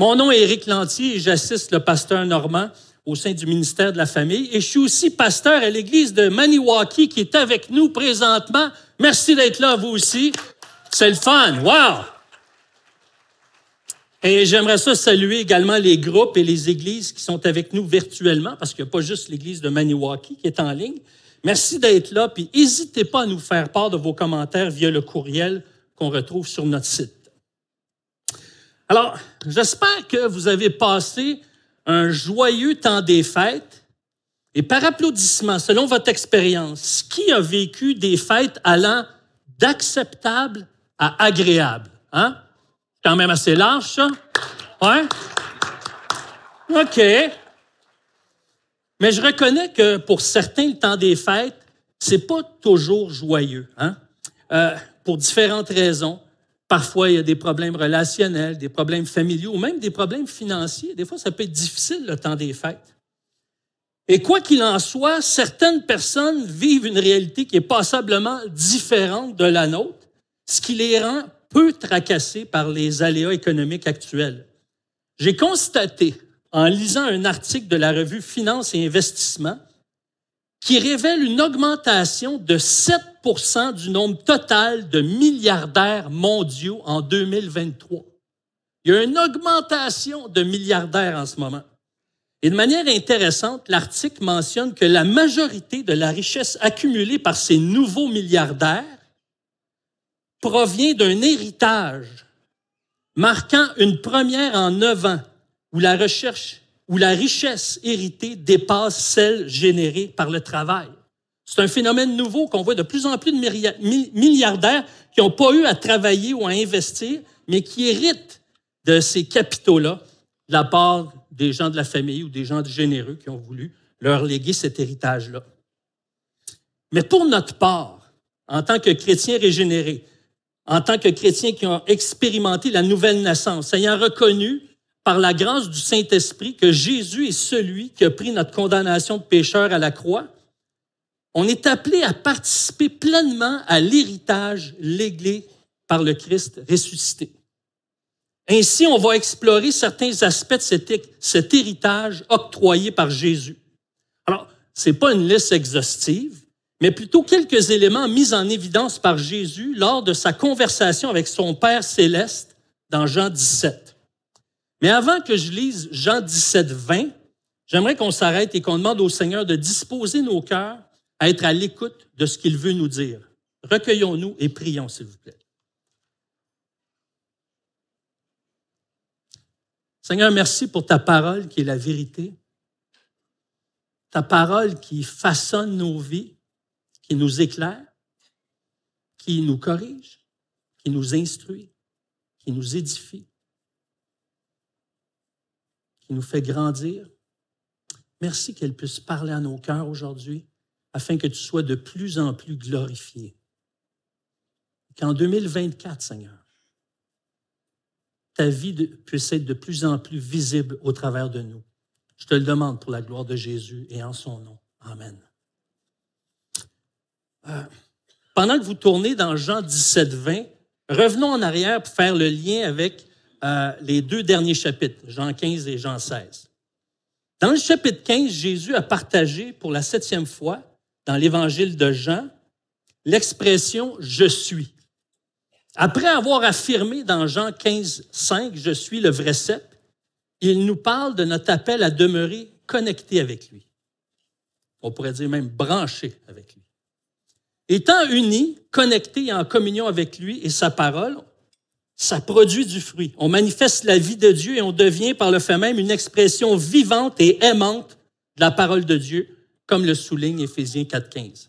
Mon nom est Éric Lantier et j'assiste le pasteur Normand au sein du ministère de la Famille. Et je suis aussi pasteur à l'église de Maniwaki qui est avec nous présentement. Merci d'être là, vous aussi. C'est le fun. Wow! Et j'aimerais ça saluer également les groupes et les églises qui sont avec nous virtuellement, parce qu'il n'y a pas juste l'église de Maniwaki qui est en ligne. Merci d'être là, puis n'hésitez pas à nous faire part de vos commentaires via le courriel qu'on retrouve sur notre site. Alors, j'espère que vous avez passé un joyeux temps des fêtes. Et par applaudissement, selon votre expérience, qui a vécu des fêtes allant d'acceptable à agréable? Hein? Quand même assez large, ça? OK. Mais je reconnais que pour certains, le temps des fêtes, c'est pas toujours joyeux, hein? Euh, pour différentes raisons. Parfois, il y a des problèmes relationnels, des problèmes familiaux, ou même des problèmes financiers. Des fois, ça peut être difficile le temps des fêtes. Et quoi qu'il en soit, certaines personnes vivent une réalité qui est passablement différente de la nôtre, ce qui les rend peu tracassées par les aléas économiques actuels. J'ai constaté, en lisant un article de la revue Finance et Investissement, qui révèle une augmentation de 7 du nombre total de milliardaires mondiaux en 2023. Il y a une augmentation de milliardaires en ce moment. Et de manière intéressante, l'article mentionne que la majorité de la richesse accumulée par ces nouveaux milliardaires provient d'un héritage marquant une première en neuf ans où la recherche où la richesse héritée dépasse celle générée par le travail. C'est un phénomène nouveau qu'on voit de plus en plus de milliardaires qui n'ont pas eu à travailler ou à investir, mais qui héritent de ces capitaux-là de la part des gens de la famille ou des gens généreux qui ont voulu leur léguer cet héritage-là. Mais pour notre part, en tant que chrétiens régénérés, en tant que chrétiens qui ont expérimenté la nouvelle naissance, ayant reconnu par la grâce du Saint-Esprit que Jésus est celui qui a pris notre condamnation de pécheur à la croix, on est appelé à participer pleinement à l'héritage légué par le Christ ressuscité. Ainsi, on va explorer certains aspects de cet, héritage octroyé par Jésus. Alors, ce n'est pas une liste exhaustive, mais plutôt quelques éléments mis en évidence par Jésus lors de sa conversation avec son Père céleste dans Jean 17. Mais avant que je lise Jean 17, 20, j'aimerais qu'on s'arrête et qu'on demande au Seigneur de disposer nos cœurs à être à l'écoute de ce qu'il veut nous dire. Recueillons-nous et prions, s'il vous plaît. Seigneur, merci pour ta parole qui est la vérité, ta parole qui façonne nos vies, qui nous éclaire, qui nous corrige, qui nous instruit, qui nous édifie nous fait grandir. Merci qu'elle puisse parler à nos cœurs aujourd'hui afin que tu sois de plus en plus glorifié. Qu'en 2024, Seigneur, ta vie puisse être de plus en plus visible au travers de nous. Je te le demande pour la gloire de Jésus et en son nom. Amen. Euh, pendant que vous tournez dans Jean 17, 20, revenons en arrière pour faire le lien avec euh, les deux derniers chapitres, Jean 15 et Jean 16. Dans le chapitre 15, Jésus a partagé pour la septième fois dans l'évangile de Jean l'expression Je suis. Après avoir affirmé dans Jean 15, 5, Je suis le vrai cep, il nous parle de notre appel à demeurer connecté avec lui. On pourrait dire même branché avec lui. Étant unis, connecté et en communion avec lui et sa parole, ça produit du fruit. On manifeste la vie de Dieu et on devient par le fait même une expression vivante et aimante de la parole de Dieu, comme le souligne Éphésiens 4.15.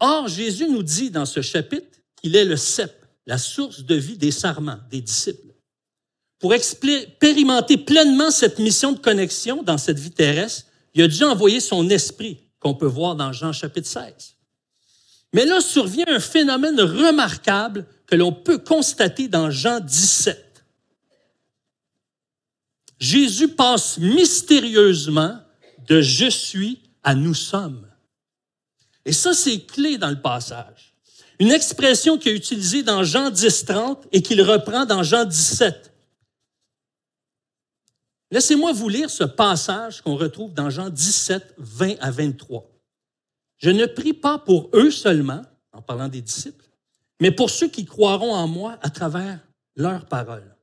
Or, Jésus nous dit dans ce chapitre qu'il est le cep, la source de vie des sarments, des disciples. Pour expérimenter pleinement cette mission de connexion dans cette vie terrestre, il a dû envoyé son esprit, qu'on peut voir dans Jean chapitre 16. Mais là survient un phénomène remarquable que l'on peut constater dans Jean 17. Jésus passe mystérieusement de je suis à nous sommes. Et ça, c'est clé dans le passage. Une expression qui est utilisée dans Jean 10, 30 et qu'il reprend dans Jean 17. Laissez-moi vous lire ce passage qu'on retrouve dans Jean 17, 20 à 23. Je ne prie pas pour eux seulement, en parlant des disciples, mais pour ceux qui croiront en moi à travers leur parole.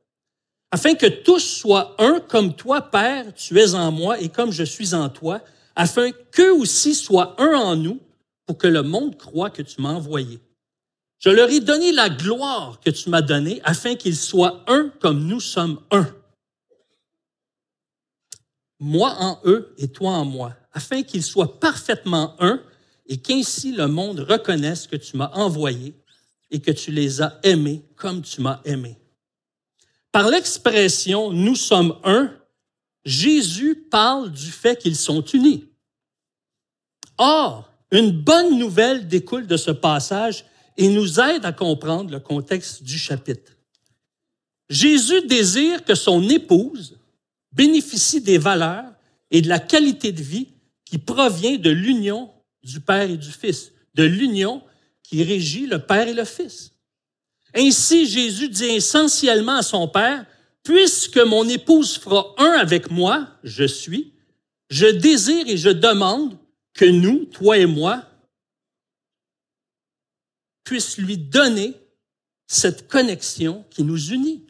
Afin que tous soient un comme toi, Père, tu es en moi et comme je suis en toi, afin qu'eux aussi soient un en nous, pour que le monde croit que tu m'as envoyé. Je leur ai donné la gloire que tu m'as donnée, afin qu'ils soient un comme nous sommes un. Moi en eux et toi en moi, afin qu'ils soient parfaitement un, et qu'ainsi le monde reconnaisse que tu m'as envoyé et que tu les as aimés comme tu m'as aimé. Par l'expression nous sommes un, Jésus parle du fait qu'ils sont unis. Or, une bonne nouvelle découle de ce passage et nous aide à comprendre le contexte du chapitre. Jésus désire que son épouse bénéficie des valeurs et de la qualité de vie qui provient de l'union du Père et du Fils, de l'union qui régit le Père et le Fils. Ainsi, Jésus dit essentiellement à son Père, Puisque mon épouse fera un avec moi, je suis, je désire et je demande que nous, toi et moi, puissions lui donner cette connexion qui nous unit.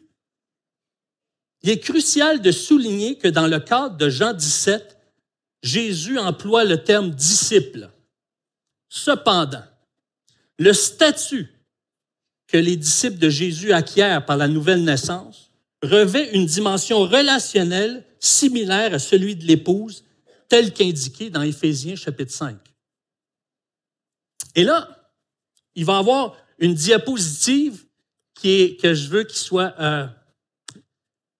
Il est crucial de souligner que dans le cadre de Jean 17, Jésus emploie le terme disciple. Cependant, le statut que les disciples de Jésus acquièrent par la nouvelle naissance revêt une dimension relationnelle similaire à celui de l'épouse, tel qu'indiqué dans Éphésiens chapitre 5. Et là, il va y avoir une diapositive qui est, que je veux qu'il soit euh,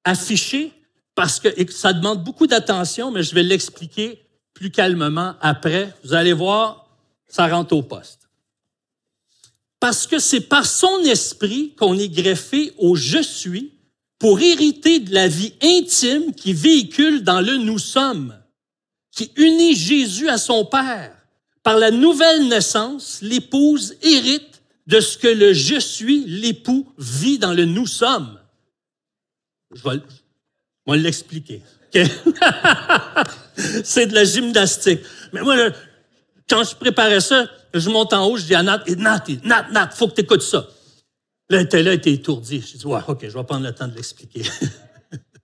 affichée parce que ça demande beaucoup d'attention, mais je vais l'expliquer plus calmement après. Vous allez voir, ça rentre au poste parce que c'est par son esprit qu'on est greffé au je suis pour hériter de la vie intime qui véhicule dans le nous sommes, qui unit Jésus à son Père. Par la nouvelle naissance, l'épouse hérite de ce que le je suis, l'époux, vit dans le nous sommes. Je vais, l'expliquer. c'est de la gymnastique. Mais moi, quand je préparais ça, je monte en haut, je dis à Nat, Nat, Nat, Nat, faut que tu écoutes ça. Là, était étourdi. Je dis, ouais, OK, je vais prendre le temps de l'expliquer.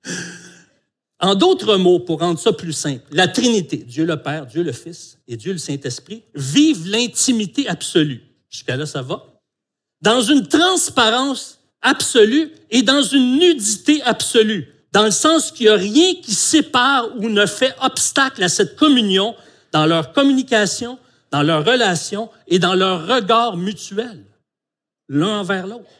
en d'autres mots, pour rendre ça plus simple, la Trinité, Dieu le Père, Dieu le Fils et Dieu le Saint-Esprit, vivent l'intimité absolue. Jusqu'à là, ça va. Dans une transparence absolue et dans une nudité absolue, dans le sens qu'il n'y a rien qui sépare ou ne fait obstacle à cette communion dans leur communication, dans leur relation et dans leur regard mutuel, l'un envers l'autre.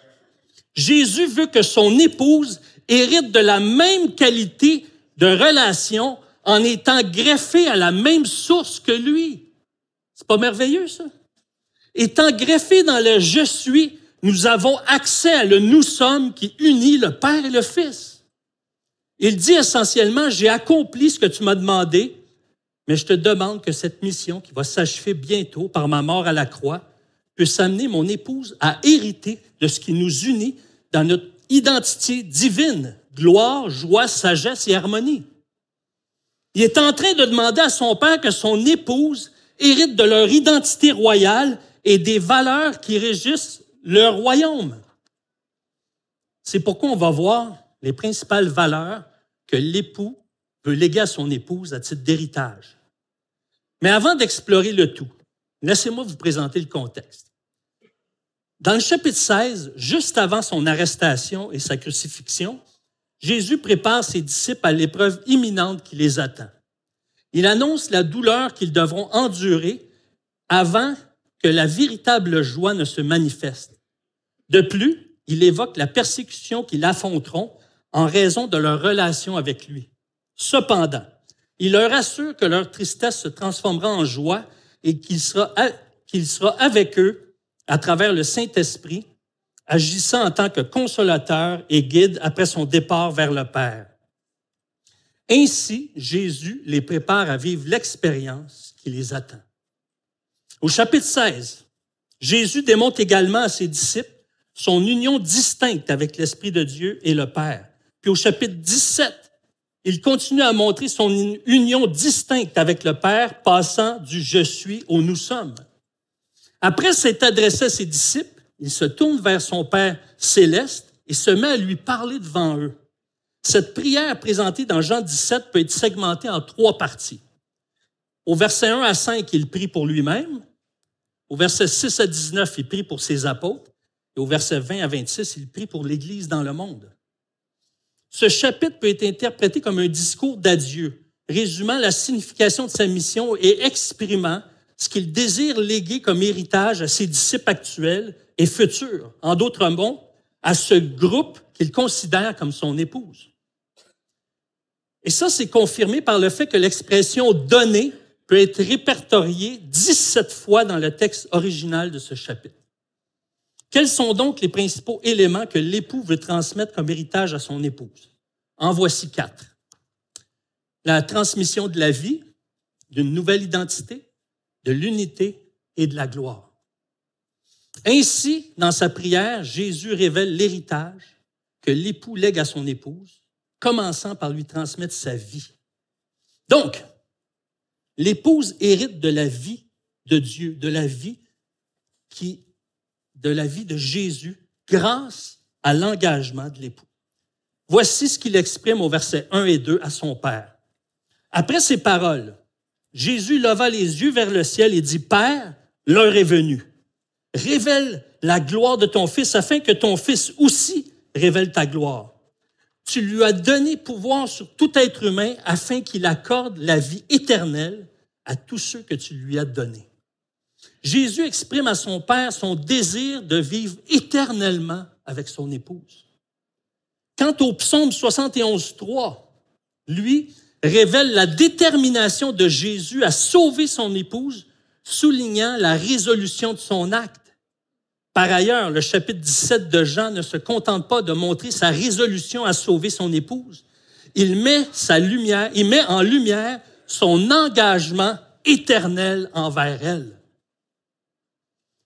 Jésus veut que son épouse hérite de la même qualité de relation en étant greffée à la même source que lui. C'est pas merveilleux, ça? Étant greffé dans le je suis, nous avons accès à le nous sommes qui unit le Père et le Fils. Il dit essentiellement, j'ai accompli ce que tu m'as demandé, mais je te demande que cette mission, qui va s'achever bientôt par ma mort à la croix, puisse amener mon épouse à hériter de ce qui nous unit dans notre identité divine, gloire, joie, sagesse et harmonie. Il est en train de demander à son père que son épouse hérite de leur identité royale et des valeurs qui régissent leur royaume. C'est pourquoi on va voir les principales valeurs que l'époux peut léguer à son épouse à titre d'héritage. Mais avant d'explorer le tout, laissez-moi vous présenter le contexte. Dans le chapitre 16, juste avant son arrestation et sa crucifixion, Jésus prépare ses disciples à l'épreuve imminente qui les attend. Il annonce la douleur qu'ils devront endurer avant que la véritable joie ne se manifeste. De plus, il évoque la persécution qu'ils affronteront en raison de leur relation avec lui. Cependant, il leur assure que leur tristesse se transformera en joie et qu'il sera, qu'il sera avec eux à travers le Saint-Esprit, agissant en tant que consolateur et guide après son départ vers le Père. Ainsi, Jésus les prépare à vivre l'expérience qui les attend. Au chapitre 16, Jésus démontre également à ses disciples son union distincte avec l'Esprit de Dieu et le Père. Puis au chapitre 17, il continue à montrer son union distincte avec le Père, passant du je suis au nous sommes. Après s'être adressé à ses disciples, il se tourne vers son Père céleste et se met à lui parler devant eux. Cette prière présentée dans Jean 17 peut être segmentée en trois parties. Au verset 1 à 5, il prie pour lui-même. Au verset 6 à 19, il prie pour ses apôtres. Et au verset 20 à 26, il prie pour l'Église dans le monde. Ce chapitre peut être interprété comme un discours d'adieu, résumant la signification de sa mission et exprimant ce qu'il désire léguer comme héritage à ses disciples actuels et futurs. En d'autres mots, à ce groupe qu'il considère comme son épouse. Et ça, c'est confirmé par le fait que l'expression donnée peut être répertoriée 17 fois dans le texte original de ce chapitre. Quels sont donc les principaux éléments que l'époux veut transmettre comme héritage à son épouse? En voici quatre. La transmission de la vie, d'une nouvelle identité, de l'unité et de la gloire. Ainsi, dans sa prière, Jésus révèle l'héritage que l'époux lègue à son épouse, commençant par lui transmettre sa vie. Donc, l'épouse hérite de la vie de Dieu, de la vie qui de la vie de Jésus grâce à l'engagement de l'époux. Voici ce qu'il exprime au verset 1 et 2 à son Père. Après ces paroles, Jésus leva les yeux vers le ciel et dit, Père, l'heure est venue. Révèle la gloire de ton Fils afin que ton Fils aussi révèle ta gloire. Tu lui as donné pouvoir sur tout être humain afin qu'il accorde la vie éternelle à tous ceux que tu lui as donnés. Jésus exprime à son Père son désir de vivre éternellement avec son épouse. Quant au psaume 71.3, lui révèle la détermination de Jésus à sauver son épouse, soulignant la résolution de son acte. Par ailleurs, le chapitre 17 de Jean ne se contente pas de montrer sa résolution à sauver son épouse. Il met sa lumière, il met en lumière son engagement éternel envers elle.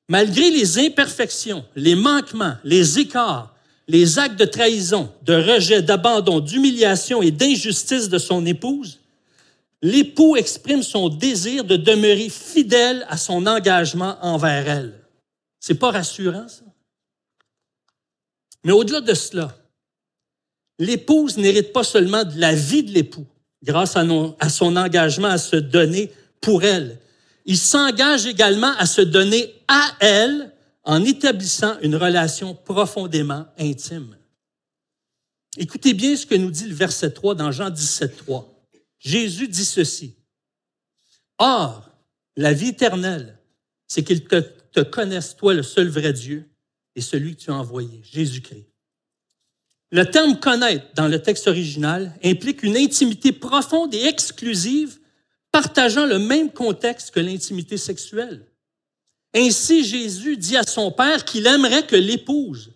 Malgré les imperfections, les manquements, les écarts, les actes de trahison, de rejet, d'abandon, d'humiliation et d'injustice de son épouse, l'époux exprime son désir de demeurer fidèle à son engagement envers elle. C'est pas rassurant, ça? Mais au-delà de cela, l'épouse n'hérite pas seulement de la vie de l'époux grâce à, à son engagement à se donner pour elle, il s'engage également à se donner à elle en établissant une relation profondément intime. Écoutez bien ce que nous dit le verset 3 dans Jean 17, 3. Jésus dit ceci. Or, la vie éternelle, c'est qu'il te, connaisse toi, le seul vrai Dieu, et celui que tu as envoyé, Jésus-Christ. Le terme connaître dans le texte original implique une intimité profonde et exclusive partageant le même contexte que l'intimité sexuelle. Ainsi, Jésus dit à son Père qu'il aimerait que l'épouse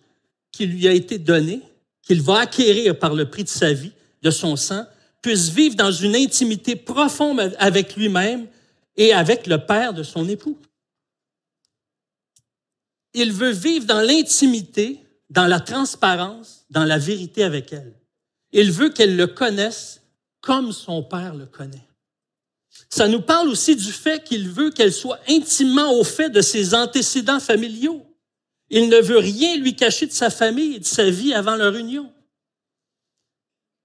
qui lui a été donnée, qu'il va acquérir par le prix de sa vie, de son sang, puisse vivre dans une intimité profonde avec lui-même et avec le Père de son époux. Il veut vivre dans l'intimité, dans la transparence, dans la vérité avec elle. Il veut qu'elle le connaisse comme son Père le connaît. Ça nous parle aussi du fait qu'il veut qu'elle soit intimement au fait de ses antécédents familiaux. Il ne veut rien lui cacher de sa famille et de sa vie avant leur union.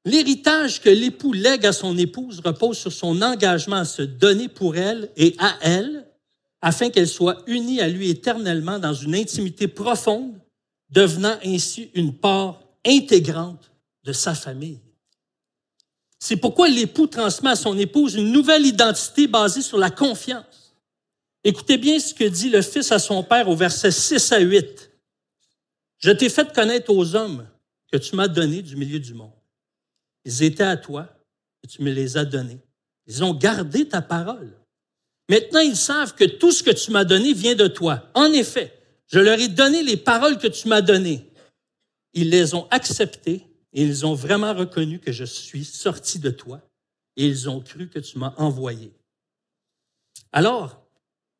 L'héritage que l'époux lègue à son épouse repose sur son engagement à se donner pour elle et à elle, afin qu'elle soit unie à lui éternellement dans une intimité profonde, devenant ainsi une part intégrante de sa famille. C'est pourquoi l'époux transmet à son épouse une nouvelle identité basée sur la confiance. Écoutez bien ce que dit le fils à son père au verset 6 à 8. Je t'ai fait connaître aux hommes que tu m'as donné du milieu du monde. Ils étaient à toi et tu me les as donnés. Ils ont gardé ta parole. Maintenant, ils savent que tout ce que tu m'as donné vient de toi. En effet, je leur ai donné les paroles que tu m'as données. Ils les ont acceptées ils ont vraiment reconnu que je suis sorti de toi. Et ils ont cru que tu m'as envoyé. Alors,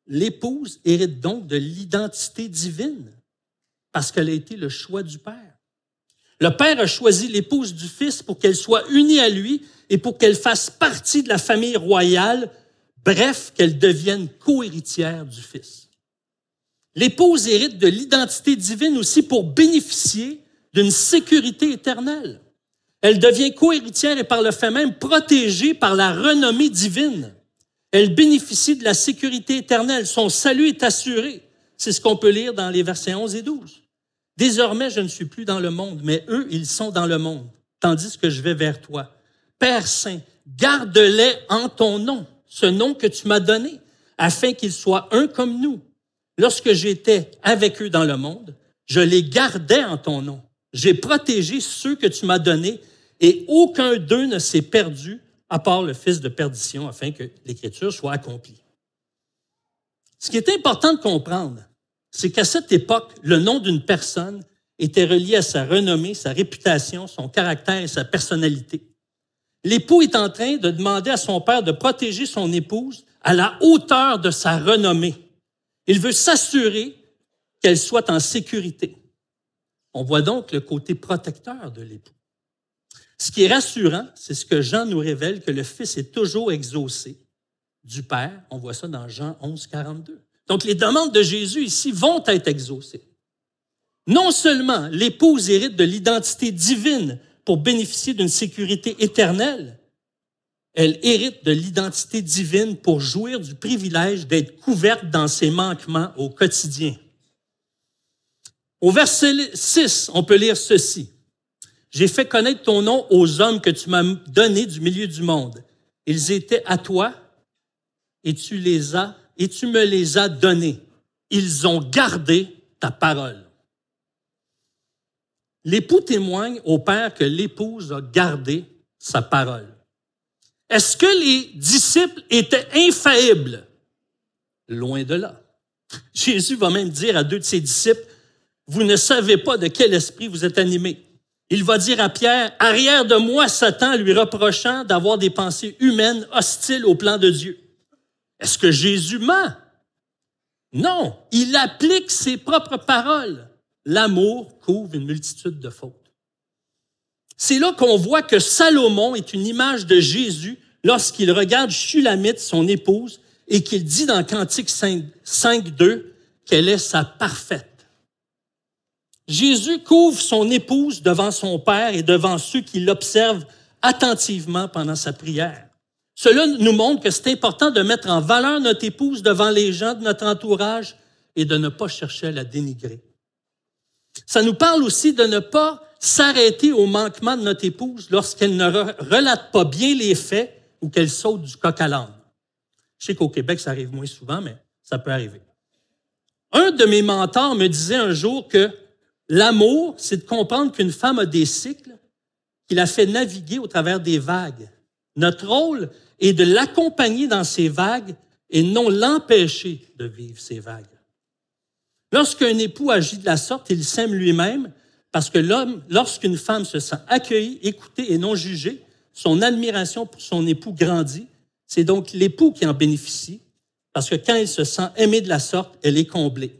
l'épouse hérite donc de l'identité divine parce qu'elle a été le choix du Père. Le Père a choisi l'épouse du Fils pour qu'elle soit unie à lui et pour qu'elle fasse partie de la famille royale, bref, qu'elle devienne co-héritière du Fils. L'épouse hérite de l'identité divine aussi pour bénéficier d'une sécurité éternelle. Elle devient cohéritière et par le fait même protégée par la renommée divine. Elle bénéficie de la sécurité éternelle. Son salut est assuré. C'est ce qu'on peut lire dans les versets 11 et 12. Désormais, je ne suis plus dans le monde, mais eux, ils sont dans le monde, tandis que je vais vers toi. Père Saint, garde-les en ton nom, ce nom que tu m'as donné, afin qu'ils soient un comme nous. Lorsque j'étais avec eux dans le monde, je les gardais en ton nom, j'ai protégé ceux que tu m'as donnés, et aucun d'eux ne s'est perdu, à part le fils de perdition, afin que l'Écriture soit accomplie. Ce qui est important de comprendre, c'est qu'à cette époque, le nom d'une personne était relié à sa renommée, sa réputation, son caractère et sa personnalité. L'époux est en train de demander à son père de protéger son épouse à la hauteur de sa renommée. Il veut s'assurer qu'elle soit en sécurité. On voit donc le côté protecteur de l'époux. Ce qui est rassurant, c'est ce que Jean nous révèle, que le Fils est toujours exaucé du Père. On voit ça dans Jean 11, 42. Donc les demandes de Jésus ici vont être exaucées. Non seulement l'épouse hérite de l'identité divine pour bénéficier d'une sécurité éternelle, elle hérite de l'identité divine pour jouir du privilège d'être couverte dans ses manquements au quotidien. Au verset 6, on peut lire ceci. J'ai fait connaître ton nom aux hommes que tu m'as donnés du milieu du monde. Ils étaient à toi et tu les as et tu me les as donnés. Ils ont gardé ta parole. L'époux témoigne au père que l'épouse a gardé sa parole. Est-ce que les disciples étaient infaillibles? Loin de là. Jésus va même dire à deux de ses disciples, vous ne savez pas de quel esprit vous êtes animé. Il va dire à Pierre, arrière de moi Satan, lui reprochant d'avoir des pensées humaines hostiles au plan de Dieu. Est-ce que Jésus ment? Non, il applique ses propres paroles. L'amour couvre une multitude de fautes. C'est là qu'on voit que Salomon est une image de Jésus lorsqu'il regarde Shulamite, son épouse, et qu'il dit dans Cantique 5, 5 2 qu'elle est sa parfaite Jésus couvre son épouse devant son Père et devant ceux qui l'observent attentivement pendant sa prière. Cela nous montre que c'est important de mettre en valeur notre épouse devant les gens de notre entourage et de ne pas chercher à la dénigrer. Ça nous parle aussi de ne pas s'arrêter au manquement de notre épouse lorsqu'elle ne relate pas bien les faits ou qu'elle saute du coq à l'âme. Je sais qu'au Québec, ça arrive moins souvent, mais ça peut arriver. Un de mes mentors me disait un jour que L'amour, c'est de comprendre qu'une femme a des cycles, qu'il a fait naviguer au travers des vagues. Notre rôle est de l'accompagner dans ces vagues et non l'empêcher de vivre ces vagues. Lorsqu'un époux agit de la sorte, il s'aime lui-même, parce que l'homme, lorsqu'une femme se sent accueillie, écoutée et non jugée, son admiration pour son époux grandit. C'est donc l'époux qui en bénéficie, parce que quand il se sent aimé de la sorte, elle est comblée.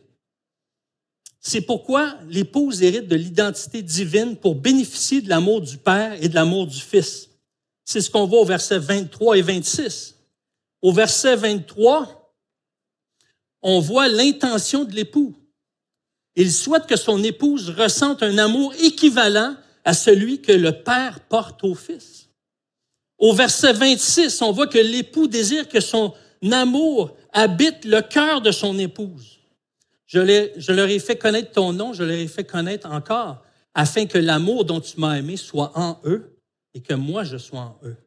C'est pourquoi l'épouse hérite de l'identité divine pour bénéficier de l'amour du Père et de l'amour du Fils. C'est ce qu'on voit au verset 23 et 26. Au verset 23, on voit l'intention de l'époux. Il souhaite que son épouse ressente un amour équivalent à celui que le Père porte au Fils. Au verset 26, on voit que l'époux désire que son amour habite le cœur de son épouse. Je, leur ai fait connaître ton nom, je leur ai fait connaître encore, afin que l'amour dont tu m'as aimé soit en eux et que moi je sois en eux.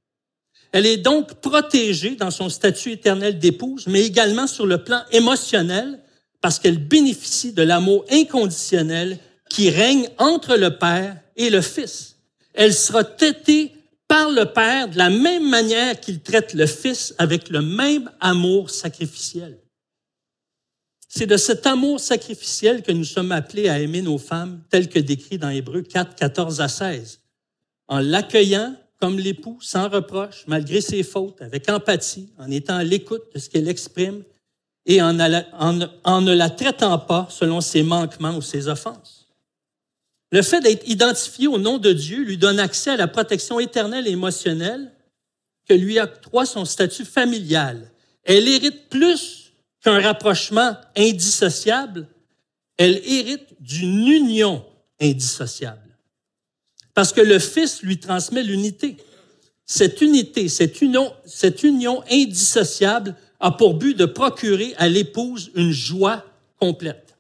Elle est donc protégée dans son statut éternel d'épouse, mais également sur le plan émotionnel, parce qu'elle bénéficie de l'amour inconditionnel qui règne entre le Père et le Fils. Elle sera têtée par le Père de la même manière qu'il traite le Fils avec le même amour sacrificiel. C'est de cet amour sacrificiel que nous sommes appelés à aimer nos femmes, tel que décrit dans Hébreux 4, 14 à 16, en l'accueillant comme l'époux, sans reproche, malgré ses fautes, avec empathie, en étant à l'écoute de ce qu'elle exprime et en, en ne la traitant pas selon ses manquements ou ses offenses. Le fait d'être identifié au nom de Dieu lui donne accès à la protection éternelle et émotionnelle que lui octroie son statut familial. Elle hérite plus qu'un rapprochement indissociable, elle hérite d'une union indissociable. Parce que le Fils lui transmet l'unité. Cette unité, cette union, cette union indissociable a pour but de procurer à l'épouse une joie complète.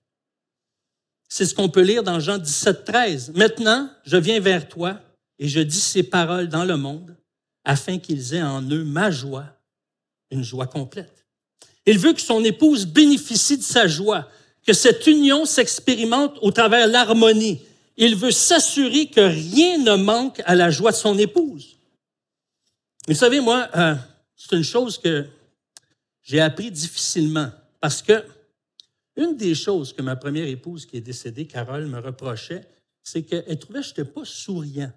C'est ce qu'on peut lire dans Jean 17, 13. Maintenant, je viens vers toi et je dis ces paroles dans le monde afin qu'ils aient en eux ma joie, une joie complète. Il veut que son épouse bénéficie de sa joie, que cette union s'expérimente au travers l'harmonie. Il veut s'assurer que rien ne manque à la joie de son épouse. Vous savez, moi, euh, c'est une chose que j'ai appris difficilement parce que une des choses que ma première épouse qui est décédée, Carole, me reprochait, c'est qu'elle trouvait que je n'étais pas souriant.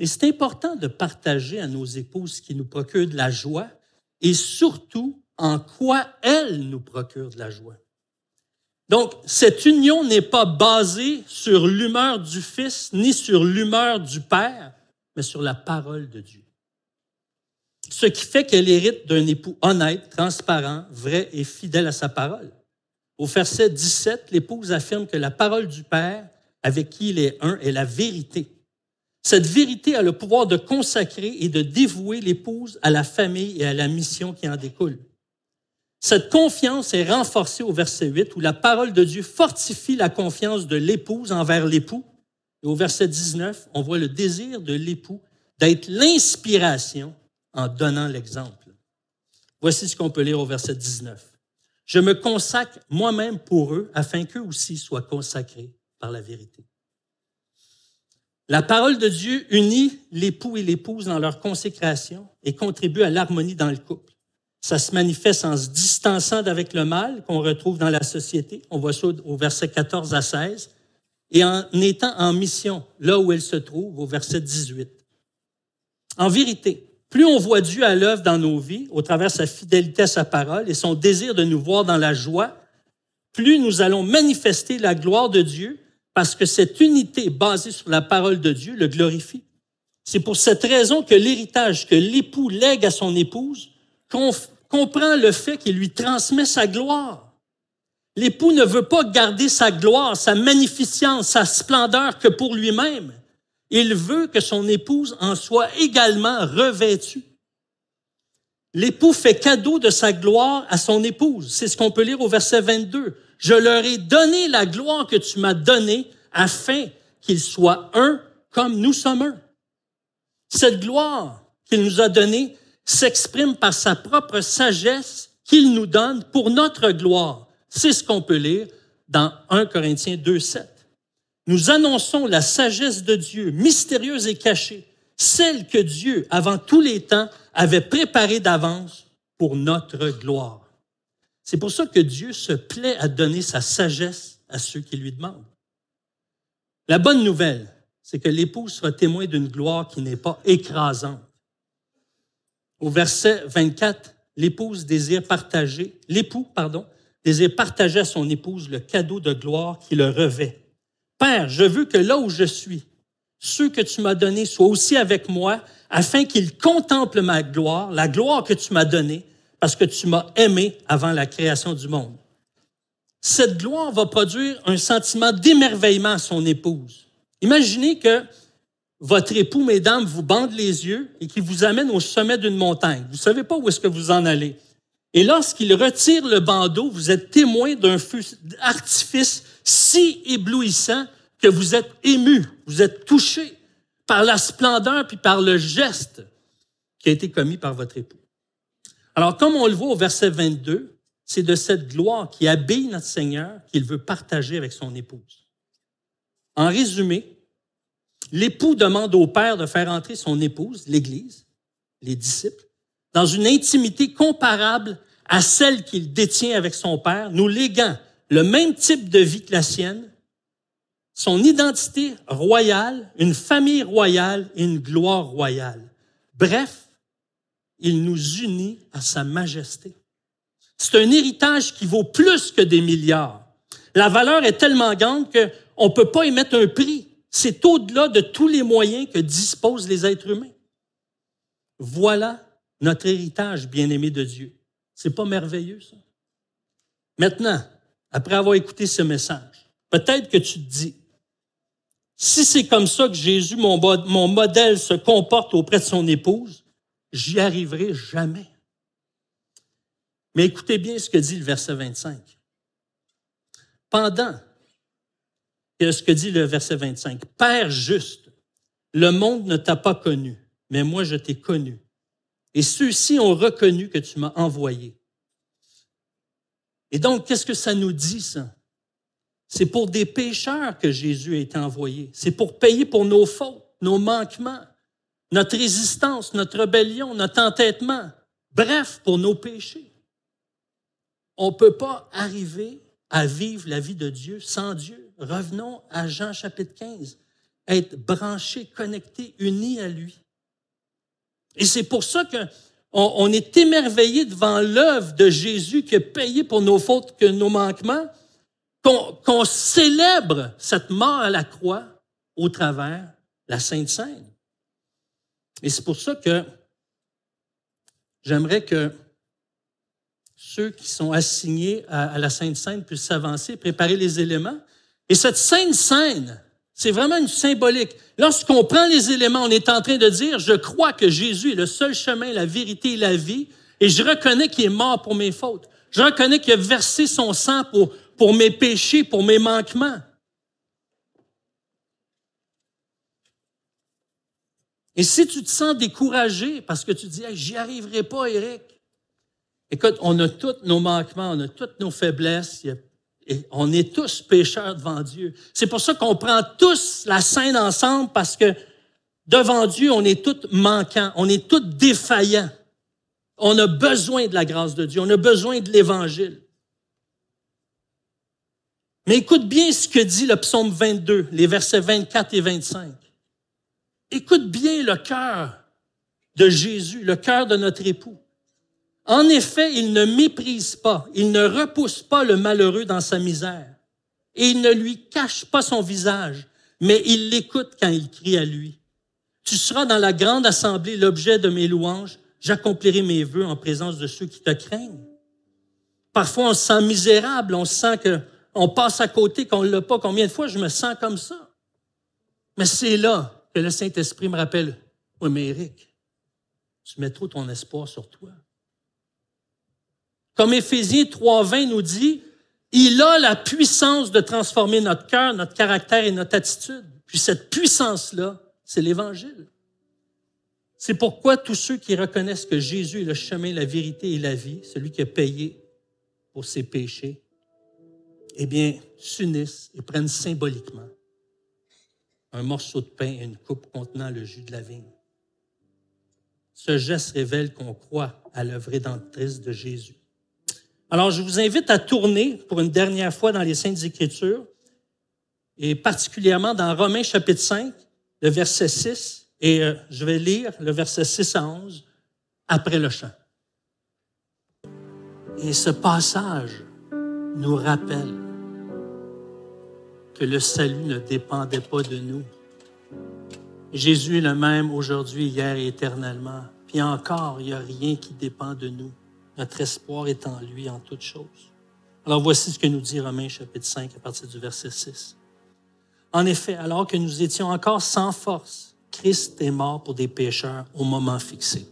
Et c'est important de partager à nos épouses ce qui nous procure de la joie et surtout en quoi elle nous procure de la joie. Donc, cette union n'est pas basée sur l'humeur du Fils ni sur l'humeur du Père, mais sur la parole de Dieu. Ce qui fait qu'elle hérite d'un époux honnête, transparent, vrai et fidèle à sa parole. Au verset 17, l'épouse affirme que la parole du Père, avec qui il est un, est la vérité. Cette vérité a le pouvoir de consacrer et de dévouer l'épouse à la famille et à la mission qui en découle. Cette confiance est renforcée au verset 8 où la parole de Dieu fortifie la confiance de l'épouse envers l'époux. Et au verset 19, on voit le désir de l'époux d'être l'inspiration en donnant l'exemple. Voici ce qu'on peut lire au verset 19. Je me consacre moi-même pour eux afin qu'eux aussi soient consacrés par la vérité. La parole de Dieu unit l'époux et l'épouse dans leur consécration et contribue à l'harmonie dans le couple. Ça se manifeste en se distançant d'avec le mal qu'on retrouve dans la société. On voit ça au verset 14 à 16. Et en étant en mission, là où elle se trouve, au verset 18. En vérité, plus on voit Dieu à l'œuvre dans nos vies, au travers sa fidélité à sa parole et son désir de nous voir dans la joie, plus nous allons manifester la gloire de Dieu parce que cette unité basée sur la parole de Dieu le glorifie. C'est pour cette raison que l'héritage que l'époux lègue à son épouse comprend le fait qu'il lui transmet sa gloire. L'époux ne veut pas garder sa gloire, sa magnificence, sa splendeur que pour lui-même. Il veut que son épouse en soit également revêtue. L'époux fait cadeau de sa gloire à son épouse. C'est ce qu'on peut lire au verset 22. Je leur ai donné la gloire que tu m'as donnée afin qu'ils soient un comme nous sommes un. Cette gloire qu'il nous a donnée, s'exprime par sa propre sagesse qu'il nous donne pour notre gloire. C'est ce qu'on peut lire dans 1 Corinthiens 2, Nous annonçons la sagesse de Dieu, mystérieuse et cachée, celle que Dieu, avant tous les temps, avait préparée d'avance pour notre gloire. C'est pour ça que Dieu se plaît à donner sa sagesse à ceux qui lui demandent. La bonne nouvelle, c'est que l'épouse sera témoin d'une gloire qui n'est pas écrasante au verset 24, l'épouse désire partager, l'époux, pardon, désire partager à son épouse le cadeau de gloire qui le revêt. Père, je veux que là où je suis, ceux que tu m'as donnés soient aussi avec moi, afin qu'ils contemplent ma gloire, la gloire que tu m'as donnée, parce que tu m'as aimé avant la création du monde. Cette gloire va produire un sentiment d'émerveillement à son épouse. Imaginez que votre époux, mesdames, vous bande les yeux et qui vous amène au sommet d'une montagne. Vous ne savez pas où est-ce que vous en allez. Et lorsqu'il retire le bandeau, vous êtes témoin d'un artifice si éblouissant que vous êtes ému, vous êtes touché par la splendeur puis par le geste qui a été commis par votre époux. Alors, comme on le voit au verset 22, c'est de cette gloire qui habille notre Seigneur qu'il veut partager avec son épouse. En résumé, L'époux demande au père de faire entrer son épouse, l'Église, les disciples, dans une intimité comparable à celle qu'il détient avec son père, nous léguant le même type de vie que la sienne, son identité royale, une famille royale et une gloire royale. Bref, il nous unit à sa majesté. C'est un héritage qui vaut plus que des milliards. La valeur est tellement grande qu'on ne peut pas y mettre un prix. C'est au-delà de tous les moyens que disposent les êtres humains. Voilà notre héritage bien-aimé de Dieu. C'est pas merveilleux, ça? Maintenant, après avoir écouté ce message, peut-être que tu te dis, si c'est comme ça que Jésus, mon, mon modèle, se comporte auprès de son épouse, j'y arriverai jamais. Mais écoutez bien ce que dit le verset 25. Pendant quest ce que dit le verset 25. Père juste, le monde ne t'a pas connu, mais moi je t'ai connu. Et ceux-ci ont reconnu que tu m'as envoyé. Et donc, qu'est-ce que ça nous dit, ça? C'est pour des pécheurs que Jésus a été envoyé. C'est pour payer pour nos fautes, nos manquements, notre résistance, notre rébellion, notre entêtement. Bref, pour nos péchés. On ne peut pas arriver à vivre la vie de Dieu sans Dieu revenons à Jean chapitre 15, être branché, connecté, uni à lui. Et c'est pour ça que on, est émerveillé devant l'œuvre de Jésus qui a payé pour nos fautes, que nos manquements, qu'on célèbre cette mort à la croix au travers la Sainte Seine. Et c'est pour ça que j'aimerais que ceux qui sont assignés à, la Sainte Seine puissent s'avancer, préparer les éléments. Et cette sainte scène, c'est vraiment une symbolique. Lorsqu'on prend les éléments, on est en train de dire, je crois que Jésus est le seul chemin, la vérité et la vie, et je reconnais qu'il est mort pour mes fautes. Je reconnais qu'il a versé son sang pour, pour mes péchés, pour mes manquements. Et si tu te sens découragé parce que tu dis, j'y arriverai pas, Eric, écoute, on a tous nos manquements, on a toutes nos faiblesses, il a et on est tous pécheurs devant Dieu. C'est pour ça qu'on prend tous la scène ensemble parce que devant Dieu, on est tous manquants, on est tous défaillants. On a besoin de la grâce de Dieu, on a besoin de l'Évangile. Mais écoute bien ce que dit le psaume 22, les versets 24 et 25. Écoute bien le cœur de Jésus, le cœur de notre époux. En effet, il ne méprise pas, il ne repousse pas le malheureux dans sa misère, et il ne lui cache pas son visage, mais il l'écoute quand il crie à lui. Tu seras dans la grande assemblée l'objet de mes louanges, j'accomplirai mes vœux en présence de ceux qui te craignent. Parfois, on se sent misérable, on sent que on passe à côté, qu'on ne l'a pas. Combien de fois je me sens comme ça? Mais c'est là que le Saint-Esprit me rappelle, oui, tu mets trop ton espoir sur toi. Comme Éphésiens 3.20 nous dit, il a la puissance de transformer notre cœur, notre caractère et notre attitude. Puis cette puissance-là, c'est l'Évangile. C'est pourquoi tous ceux qui reconnaissent que Jésus est le chemin, la vérité et la vie, celui qui a payé pour ses péchés, eh bien, s'unissent et prennent symboliquement un morceau de pain et une coupe contenant le jus de la vigne. Ce geste révèle qu'on croit à l'œuvre édentrice de Jésus alors, je vous invite à tourner pour une dernière fois dans les Saintes Écritures, et particulièrement dans Romains chapitre 5, le verset 6, et euh, je vais lire le verset 6 à 11 après le chant. Et ce passage nous rappelle que le salut ne dépendait pas de nous. Jésus est le même aujourd'hui, hier et éternellement. Puis encore, il n'y a rien qui dépend de nous. Notre espoir est en lui en toutes choses. Alors voici ce que nous dit Romains chapitre 5 à partir du verset 6. En effet, alors que nous étions encore sans force, Christ est mort pour des pécheurs au moment fixé.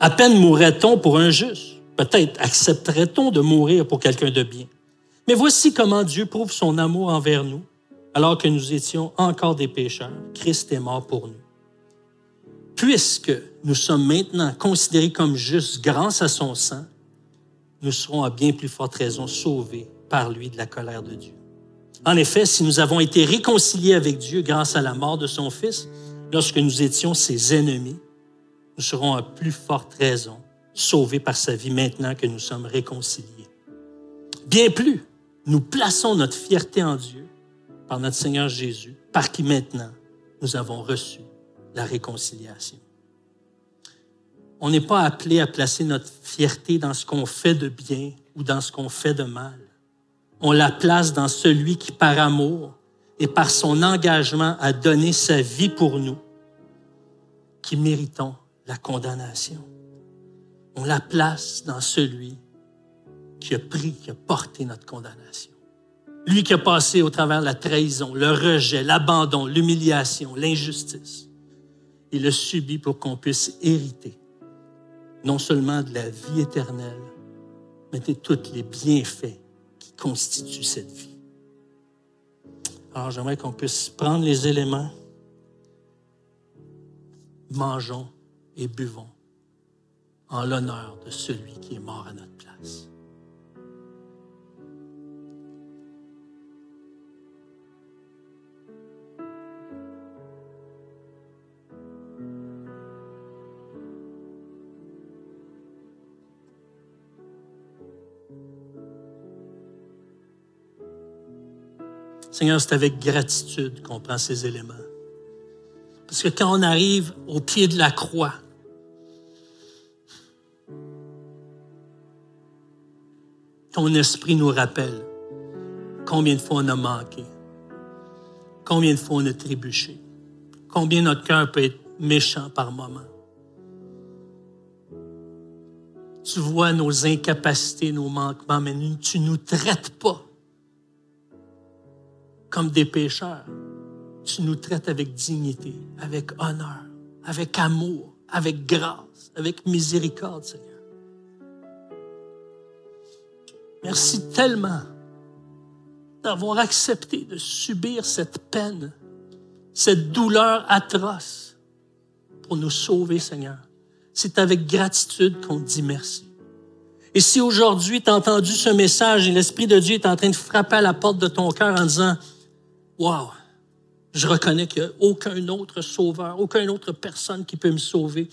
À peine mourrait-on pour un juste. Peut-être accepterait-on de mourir pour quelqu'un de bien. Mais voici comment Dieu prouve son amour envers nous. Alors que nous étions encore des pécheurs, Christ est mort pour nous puisque nous sommes maintenant considérés comme justes grâce à son sang, nous serons à bien plus forte raison sauvés par lui de la colère de Dieu. En effet, si nous avons été réconciliés avec Dieu grâce à la mort de son Fils, lorsque nous étions ses ennemis, nous serons à plus forte raison sauvés par sa vie maintenant que nous sommes réconciliés. Bien plus, nous plaçons notre fierté en Dieu par notre Seigneur Jésus, par qui maintenant nous avons reçu la réconciliation. On n'est pas appelé à placer notre fierté dans ce qu'on fait de bien ou dans ce qu'on fait de mal. On la place dans celui qui, par amour et par son engagement à donner sa vie pour nous, qui méritons la condamnation. On la place dans celui qui a pris, qui a porté notre condamnation. Lui qui a passé au travers de la trahison, le rejet, l'abandon, l'humiliation, l'injustice il a subi pour qu'on puisse hériter non seulement de la vie éternelle, mais de tous les bienfaits qui constituent cette vie. Alors j'aimerais qu'on puisse prendre les éléments, mangeons et buvons en l'honneur de celui qui est mort à notre place. Seigneur, c'est avec gratitude qu'on prend ces éléments. Parce que quand on arrive au pied de la croix, ton esprit nous rappelle combien de fois on a manqué, combien de fois on a trébuché, combien notre cœur peut être méchant par moment. Tu vois nos incapacités, nos manquements, mais tu ne nous traites pas comme des pécheurs, tu nous traites avec dignité, avec honneur, avec amour, avec grâce, avec miséricorde, Seigneur. Merci tellement d'avoir accepté de subir cette peine, cette douleur atroce pour nous sauver, Seigneur. C'est avec gratitude qu'on dit merci. Et si aujourd'hui tu as entendu ce message et l'Esprit de Dieu est en train de frapper à la porte de ton cœur en disant, Wow! Je reconnais qu'il n'y a aucun autre sauveur, aucune autre personne qui peut me sauver,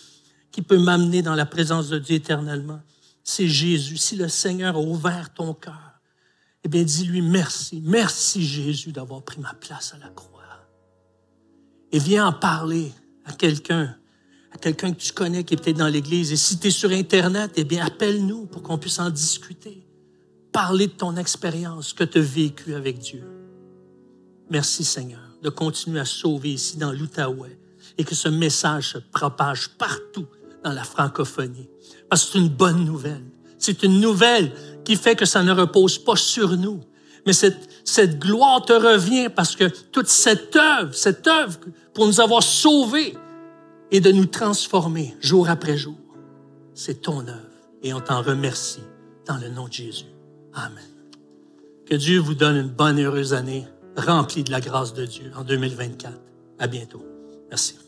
qui peut m'amener dans la présence de Dieu éternellement. C'est Jésus. Si le Seigneur a ouvert ton cœur, eh bien, dis-lui merci. Merci, Jésus, d'avoir pris ma place à la croix. Et viens en parler à quelqu'un, à quelqu'un que tu connais qui est peut-être dans l'Église. Et si tu es sur Internet, eh bien, appelle-nous pour qu'on puisse en discuter. Parler de ton expérience que tu as vécu avec Dieu. Merci Seigneur de continuer à sauver ici dans l'Outaouais et que ce message se propage partout dans la francophonie. Parce que c'est une bonne nouvelle. C'est une nouvelle qui fait que ça ne repose pas sur nous. Mais cette, cette gloire te revient parce que toute cette œuvre, cette œuvre pour nous avoir sauvés et de nous transformer jour après jour, c'est ton œuvre. Et on t'en remercie dans le nom de Jésus. Amen. Que Dieu vous donne une bonne et heureuse année rempli de la grâce de Dieu en 2024. À bientôt. Merci.